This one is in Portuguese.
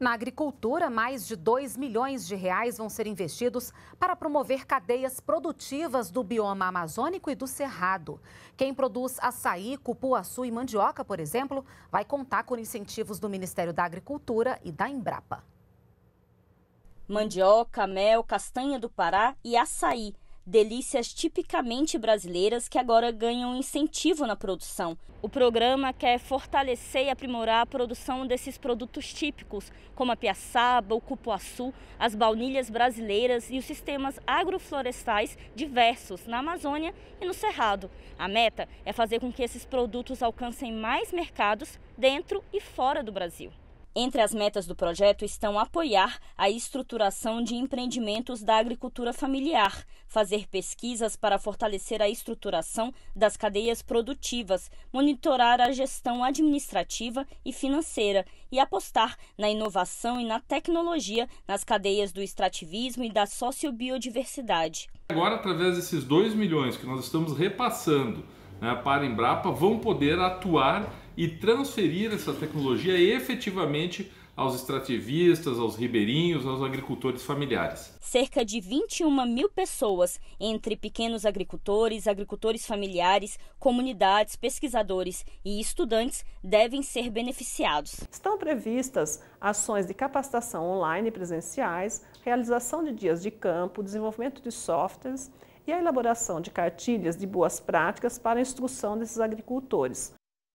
Na agricultura, mais de 2 milhões de reais vão ser investidos para promover cadeias produtivas do bioma amazônico e do cerrado. Quem produz açaí, cupuaçu e mandioca, por exemplo, vai contar com incentivos do Ministério da Agricultura e da Embrapa. Mandioca, mel, castanha do Pará e açaí delícias tipicamente brasileiras que agora ganham incentivo na produção. O programa quer fortalecer e aprimorar a produção desses produtos típicos, como a piaçaba, o cupuaçu, as baunilhas brasileiras e os sistemas agroflorestais diversos na Amazônia e no Cerrado. A meta é fazer com que esses produtos alcancem mais mercados dentro e fora do Brasil. Entre as metas do projeto estão apoiar a estruturação de empreendimentos da agricultura familiar, fazer pesquisas para fortalecer a estruturação das cadeias produtivas, monitorar a gestão administrativa e financeira e apostar na inovação e na tecnologia nas cadeias do extrativismo e da sociobiodiversidade. Agora, através desses 2 milhões que nós estamos repassando né, para a Embrapa vão poder atuar e transferir essa tecnologia efetivamente aos extrativistas, aos ribeirinhos, aos agricultores familiares. Cerca de 21 mil pessoas, entre pequenos agricultores, agricultores familiares, comunidades, pesquisadores e estudantes, devem ser beneficiados. Estão previstas ações de capacitação online e presenciais, realização de dias de campo, desenvolvimento de softwares e a elaboração de cartilhas de boas práticas para a instrução desses agricultores,